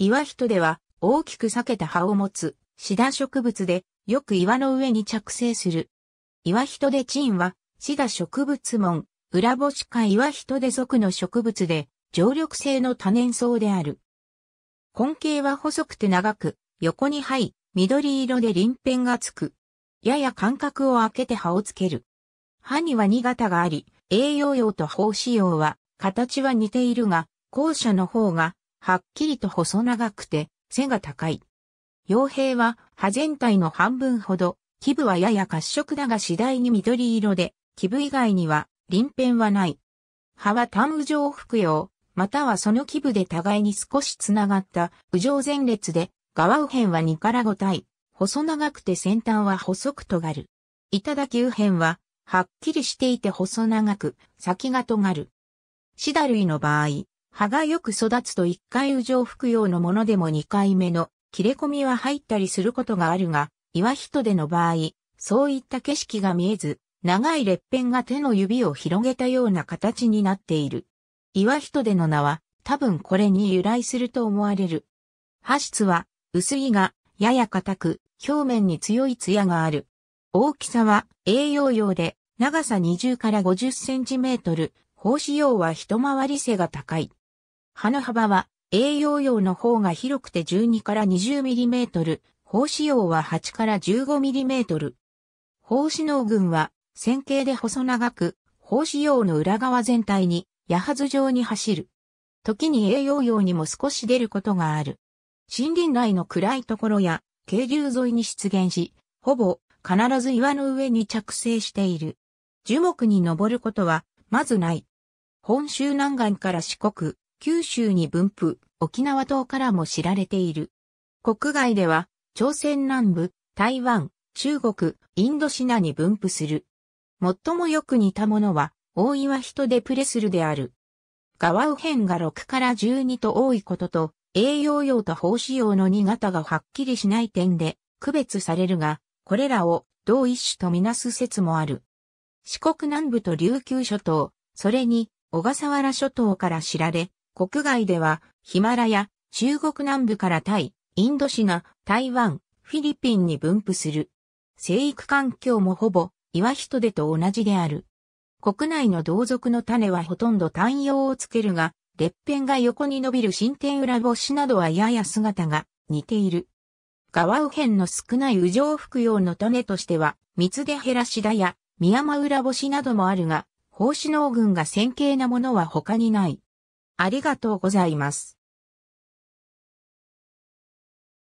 岩人では大きく裂けた葉を持つシダ植物でよく岩の上に着生する。岩人でチンはシダ植物門、裏干しか岩人で属の植物で常緑性の多年草である。根茎は細くて長く、横に這い、緑色で鱗片がつく。やや間隔を開けて葉をつける。葉には2型があり、栄養用と胞子用は、形は似ているが、後者の方がはっきりと細長くて、背が高い。傭兵は、葉全体の半分ほど、基部はやや褐色だが次第に緑色で、基部以外には、鱗片はない。葉は単羽状服用、またはその基部で互いに少しつながった、羽上前列で、側右辺は2から5体、細長くて先端は細く尖る。頂右辺は、はっきりしていて細長く、先が尖る。シダ類の場合、葉がよく育つと1回雨情服用のものでも2回目の切れ込みは入ったりすることがあるが、岩人での場合、そういった景色が見えず、長い裂片が手の指を広げたような形になっている。岩人での名は多分これに由来すると思われる。葉質は薄いがやや硬く表面に強い艶がある。大きさは栄養用で長さ20から50センチメートル、胞子用は一回り背が高い。花幅は栄養用の方が広くて12から 20mm、胞子用は8から 15mm。胞子能群は線形で細長く、胞子用の裏側全体に、矢は状に走る。時に栄養用にも少し出ることがある。森林内の暗いところや、渓流沿いに出現し、ほぼ必ず岩の上に着生している。樹木に登ることは、まずない。本州南岸から四国、九州に分布、沖縄島からも知られている。国外では、朝鮮南部、台湾、中国、インドシナに分布する。最もよく似たものは、大岩人でプレスルである。ガワウンが6から12と多いことと、栄養用と胞子用の2型がはっきりしない点で区別されるが、これらを同一種とみなす説もある。四国南部と琉球諸島、それに小笠原諸島から知られ、国外では、ヒマラヤ、中国南部からタイ、インドシナ、台湾、フィリピンに分布する。生育環境もほぼ、岩人でと同じである。国内の同族の種はほとんど単葉をつけるが、裂片が横に伸びる新天裏星などはやや姿が似ている。側右辺の少ない右上服用の種としては、三でヘラシダや、宮間裏星などもあるが、胞子農群が線形なものは他にない。ありがとうございます。